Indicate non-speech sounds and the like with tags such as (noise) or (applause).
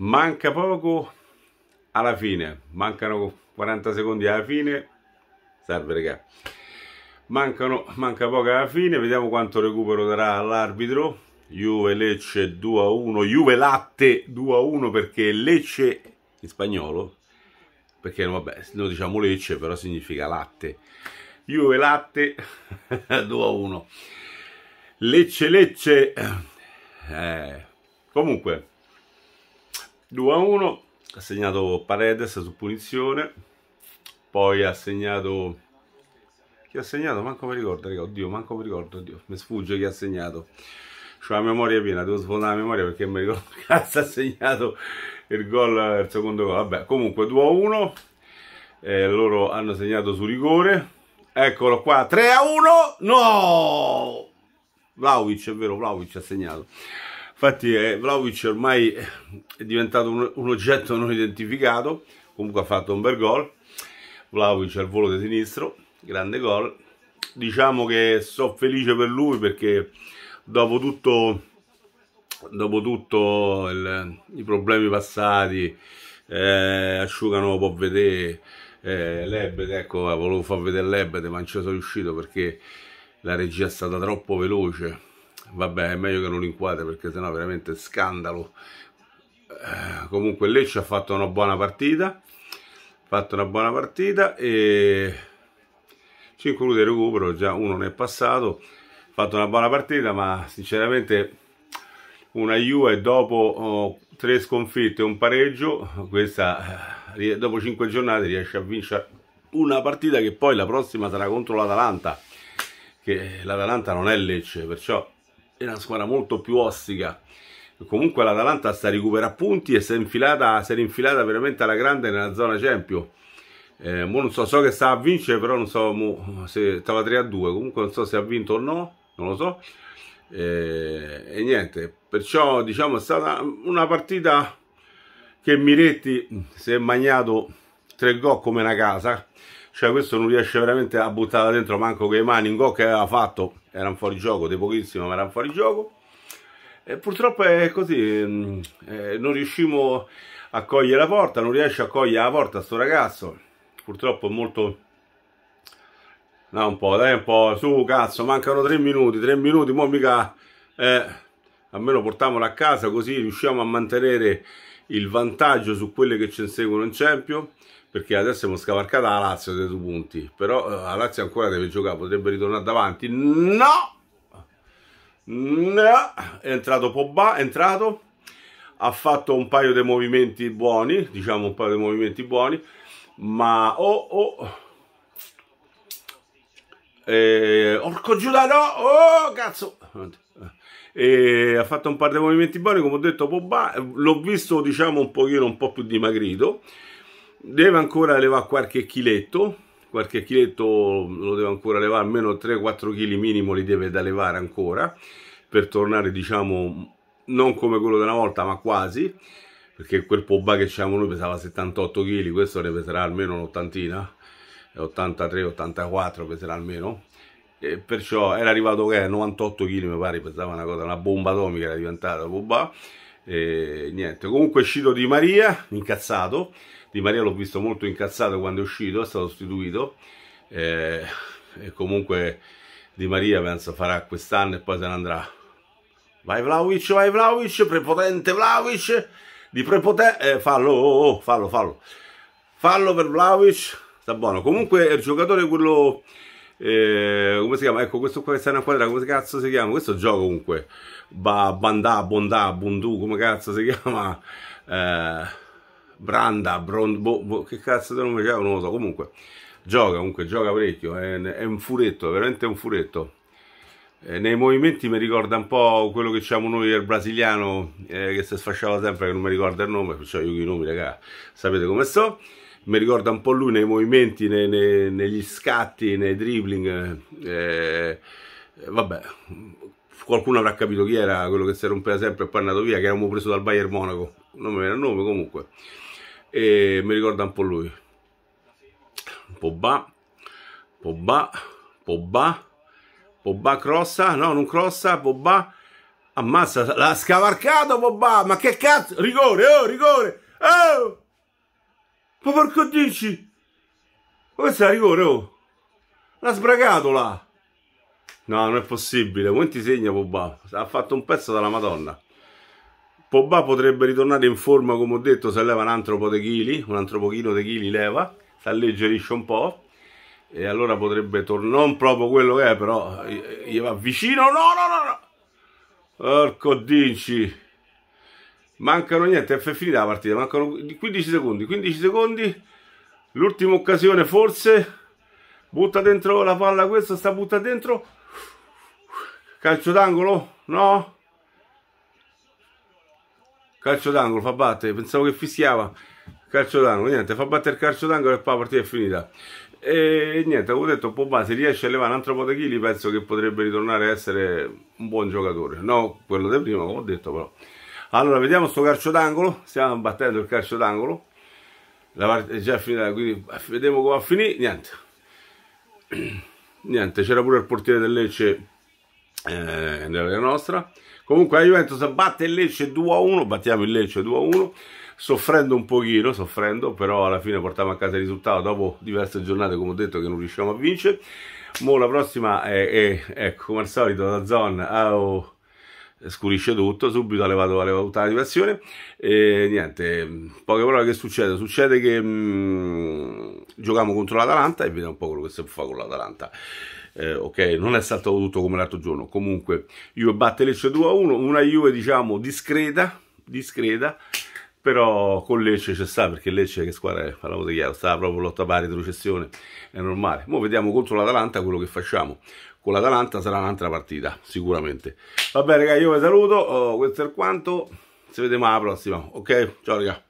manca poco alla fine mancano 40 secondi alla fine salve regà mancano manca poco alla fine vediamo quanto recupero darà l'arbitro Juve Lecce 2 a 1 Juve Latte 2 a 1 perché Lecce in spagnolo perché vabbè noi diciamo Lecce però significa latte Juve Latte 2 (laughs) a 1 Lecce Lecce eh, comunque 2 a 1 ha segnato Paredes su punizione poi ha segnato chi ha segnato manco mi ricordo raga. oddio manco mi ricordo oddio mi sfugge chi ha segnato ho la memoria piena devo sfondare la memoria perché mi ricordo (laughs) cazzo ha segnato il gol il secondo gol vabbè comunque 2 a 1 eh, loro hanno segnato su rigore eccolo qua 3 a 1 no Vlaovic è vero Vlaovic ha segnato Infatti eh, Vlaovic ormai è diventato un, un, oggetto non identificato, comunque ha fatto un bel gol. Vlaovic al volo di sinistro, grande gol. Diciamo che sono felice per lui perché dopo tutto, dopo tutto il, i problemi passati, eh, Asciugano può vedere eh, l'Ebete, ecco, volevo far vedere l'Ebete ma non ci sono riuscito perché la regia è stata troppo veloce vabbè è meglio che non inquadra perché sennò veramente scandalo eh, comunque Lecce ha fatto una buona partita ha fatto una buona partita e 5 minuti di recupero già uno ne è passato ha fatto una buona partita ma sinceramente una Juve dopo oh, tre sconfitte e un pareggio questa eh, dopo 5 giornate riesce a vincere una partita che poi la prossima sarà contro l'Atalanta che l'Atalanta non è Lecce perciò è una squadra molto più ostica. Comunque l'Atalanta sta recuperando punti e si è infilata, si è infilata veramente alla grande nella zona Champions. Eh, non so, so che sta a vincere, però non so mo, se stava 3 a 2. Comunque non so se ha vinto o no, non lo so. Eh, e niente, perciò diciamo è stata una partita che Miretti si è magnato tre gol come una casa cioè questo non riesce veramente a buttarla dentro manco che mani in gol che aveva fatto erano fuori gioco di pochissimo ma erano fuori gioco e purtroppo è così mm, eh, non riuscimo a cogliere la porta non riesce a cogliere la porta sto ragazzo purtroppo è molto no un po' dai un po' su cazzo mancano tre minuti tre minuti mo mica eh, almeno portiamola a casa così riusciamo a mantenere il vantaggio su quelle che ci inseguono in Champions perché adesso siamo scavalcata la Lazio dei due punti, però eh, la Lazio ancora deve giocare, potrebbe ritornare davanti, no! no! È entrato Pobba, è entrato, ha fatto un paio di movimenti buoni, diciamo un paio di movimenti buoni, ma oh oh... Eh, orco no oh cazzo! E eh, ha fatto un paio di movimenti buoni, come ho detto Pobba, eh, l'ho visto diciamo un pochino un po' più dimagrito, deve ancora levare qualche chiletto qualche chiletto lo deve ancora levare almeno 3-4 kg minimo li deve da levare ancora per tornare diciamo non come quello della volta ma quasi perché quel poba che c'avevamo noi pesava 78 kg questo ne peserà almeno un'ottantina 83-84 peserà almeno e perciò era arrivato che 98 kg mi pare pesava una cosa una bomba atomica era diventata poba e niente comunque è uscito di Maria incazzato di Maria l'ho visto molto incazzato quando è uscito, è stato sostituito eh, e comunque Di Maria penso farà quest'anno e poi se ne andrà. Vai Vlaovic, vai Vlaovic, prepotente Vlaovic, di prepotente, eh, fallo, oh, oh, oh, fallo, fallo, fallo per Vlaovic, sta buono. Comunque è il giocatore quello... Eh, come si chiama? Ecco, questo qua che sta in quadra. come cazzo si chiama? Questo gioco comunque. Ba, bandà, bondà, bundù. come cazzo si chiama? Eh, Branda, Bron, bo, bo, che cazzo di nome c'è, non lo so, comunque gioca, comunque gioca parecchio, è, è un furetto, veramente un furetto. Eh, nei movimenti mi ricorda un po' quello che diciamo noi il brasiliano eh, che si sfasciava sempre che non mi ricorda il nome, perciò io i nomi raga sapete come so. Mi ricorda un po' lui nei movimenti, nei, nei, negli scatti, nei dribbling. Eh, vabbè, qualcuno avrà capito chi era quello che si rompeva sempre e poi è andato via, che eravamo preso dal Bayern Monaco. Non mi viene il nome comunque e mi ricorda un po' lui. Pobba, Pobba, Pobba, Pobba crossa, no non crossa, Pobba, ammazza, l'ha scavarcato Pobba, ma che cazzo, rigore, oh rigore, oh! Ma porco dici? Ma questo è rigore, oh! L'ha sbragato là! No, non è possibile, ti segna Pobba, ha fatto un pezzo dalla madonna. Pogba potrebbe ritornare in forma, come ho detto, se leva un altro po' di chili, un altro pochino di chili leva, si alleggerisce un po', e allora potrebbe tornare, non proprio quello che è, però eh, gli va vicino, no, no, no, no, porco dinci, mancano niente, è finita la partita, mancano 15 secondi, 15 secondi, l'ultima occasione forse, butta dentro la palla questa, sta butta dentro, calcio d'angolo, no, calcio d'angolo, fa battere, pensavo che fischiava, calcio d'angolo, niente, fa battere il calcio d'angolo e poi la partita è finita. E, niente come ho detto Pogba se riesce a levare un altro po' di chili penso che potrebbe ritornare a essere un buon giocatore, no quello di prima, come ho detto però. Allora, vediamo sto calcio d'angolo, stiamo battendo il calcio d'angolo, la parte è già finita, quindi vediamo come va a finire, niente. (clears throat) Niente, c'era pure il portiere del Lecce nella eh, nostra. Comunque la Juventus batte il Lecce 2-1, battiamo il Lecce 2-1, soffrendo un pochino, soffrendo, però alla fine portiamo a casa il risultato dopo diverse giornate, come ho detto, che non riusciamo a vincere. Mo la prossima è, è ecco, come al solito, la zona... Oh, scurisce tutto, subito ha levato, ha levato la motivazione e niente, poche parole che succede? Succede che mh, mm, giochiamo contro l'Atalanta e vediamo un po' quello che fa con l'Atalanta. Eh, ok, non è stato tutto come l'altro giorno. Comunque, Juve batte Lecce 2 a 1, una Juve diciamo discreta, discreta, però con Lecce c'è sta perché Lecce che squadra è, parlavo di chiaro, sta proprio lotta pari di recessione, è normale. Ora vediamo contro l'Atalanta quello che facciamo. Con l'Atalanta sarà un'altra partita, sicuramente. Va bene, ragazzi, io vi saluto, oh, questo è quanto. Ci vediamo alla prossima, ok? Ciao, ragazzi.